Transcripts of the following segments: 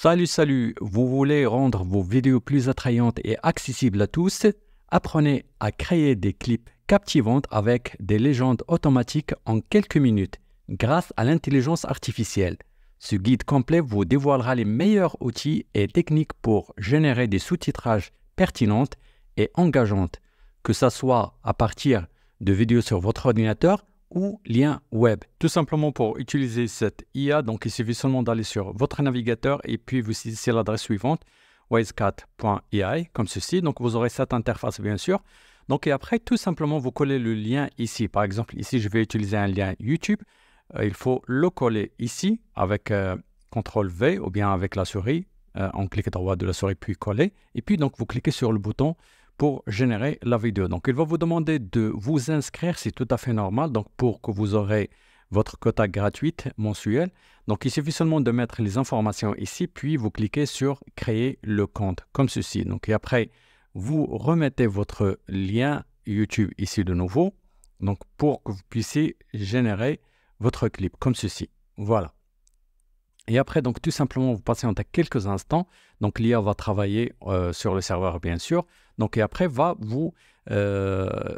Salut, salut Vous voulez rendre vos vidéos plus attrayantes et accessibles à tous Apprenez à créer des clips captivants avec des légendes automatiques en quelques minutes grâce à l'intelligence artificielle. Ce guide complet vous dévoilera les meilleurs outils et techniques pour générer des sous-titrages pertinentes et engageantes, que ce soit à partir de vidéos sur votre ordinateur ou lien web. Tout simplement pour utiliser cette IA, donc il suffit seulement d'aller sur votre navigateur et puis vous saisissez l'adresse suivante wisecat.ai comme ceci. Donc vous aurez cette interface bien sûr. Donc et après tout simplement vous collez le lien ici. Par exemple ici je vais utiliser un lien YouTube. Euh, il faut le coller ici avec euh, CTRL V ou bien avec la souris on euh, clique droit de la souris puis coller. Et puis donc vous cliquez sur le bouton pour générer la vidéo. Donc, il va vous demander de vous inscrire, c'est tout à fait normal, donc pour que vous aurez votre quota gratuite mensuel Donc, il suffit seulement de mettre les informations ici, puis vous cliquez sur Créer le compte, comme ceci. Donc, et après, vous remettez votre lien YouTube ici de nouveau, donc pour que vous puissiez générer votre clip, comme ceci. Voilà. Et après, donc tout simplement, vous passez tête quelques instants. Donc l'IA va travailler euh, sur le serveur, bien sûr. Donc et après, va vous euh,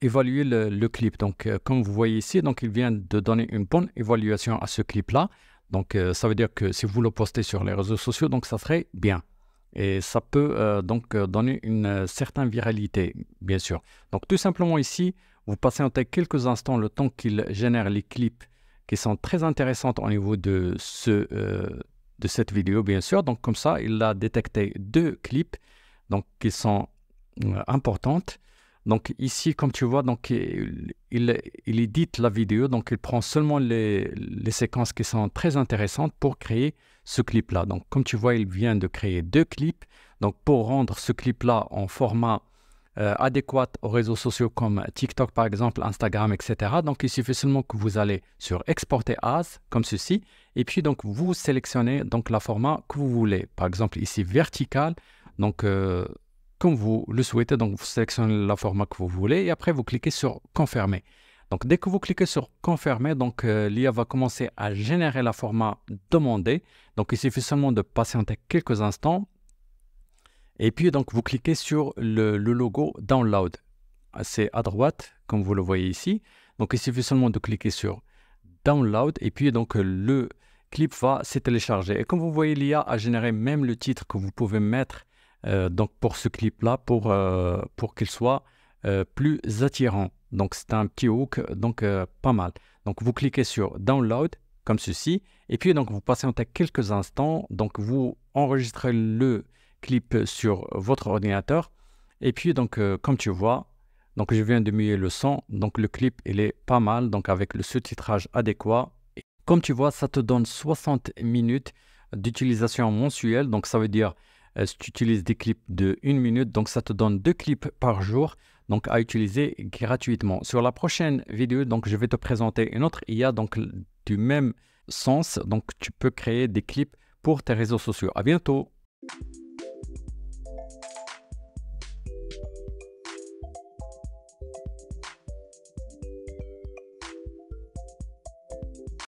évaluer le, clip. Donc euh, comme vous voyez ici, donc il vient de donner une bonne évaluation à ce clip-là. Donc ça veut dire que si vous le postez sur les réseaux sociaux, donc ça serait bien. Et ça peut donc donner une certaine viralité, bien sûr. Donc tout simplement ici, vous passez en tête quelques instants le temps qu'il génère les clips qui sont très intéressantes au niveau de, ce, euh, de cette vidéo, bien sûr. Donc, comme ça, il a détecté deux clips donc, qui sont euh, importantes. Donc, ici, comme tu vois, donc, il, il, il, édite la vidéo, donc il prend seulement les, les séquences qui sont très intéressantes pour créer ce clip-là. Donc, comme tu vois, il vient de créer deux clips. Donc, pour rendre ce clip-là en format euh, adéquate aux réseaux sociaux comme TikTok par exemple, Instagram, etc. Donc il suffit seulement que vous allez sur exporter as comme ceci et puis donc vous sélectionnez donc la format que vous voulez. Par exemple ici vertical, donc euh, comme vous le souhaitez, donc vous sélectionnez la format que vous voulez et après vous cliquez sur confirmer. Donc dès que vous cliquez sur confirmer, donc euh, l'IA va commencer à générer la format demandé. Donc il suffit seulement de patienter quelques instants et puis, donc, vous cliquez sur le, logo Download. Ah, c'est à droite, comme vous le voyez ici. Donc, il suffit seulement de cliquer sur Download. Et puis, donc, le clip va se télécharger. Et comme vous voyez, l'IA a généré même le titre que vous pouvez mettre euh, donc pour ce clip-là, pour, euh, pour qu'il soit euh, plus attirant. Donc, c'est un petit hook, donc pas mal. Donc, vous cliquez sur Download, comme ceci. Et puis, donc, vous passez en quelques instants. Donc, vous enregistrez le clip sur votre ordinateur. Et puis, donc, euh, comme tu vois, donc je viens de muer le son. Donc, le clip, il est pas mal. Donc, avec le sous-titrage adéquat. comme tu vois, ça te donne 60 minutes d'utilisation mensuelle. Donc, ça veut dire, euh, tu utilises des clips de une minute, donc ça te donne deux clips par jour. Donc, à utiliser gratuitement. Sur la prochaine vidéo, donc, je vais te présenter une autre il IA, donc, du même sens. Donc, tu peux créer des clips pour tes réseaux sociaux. À bientôt!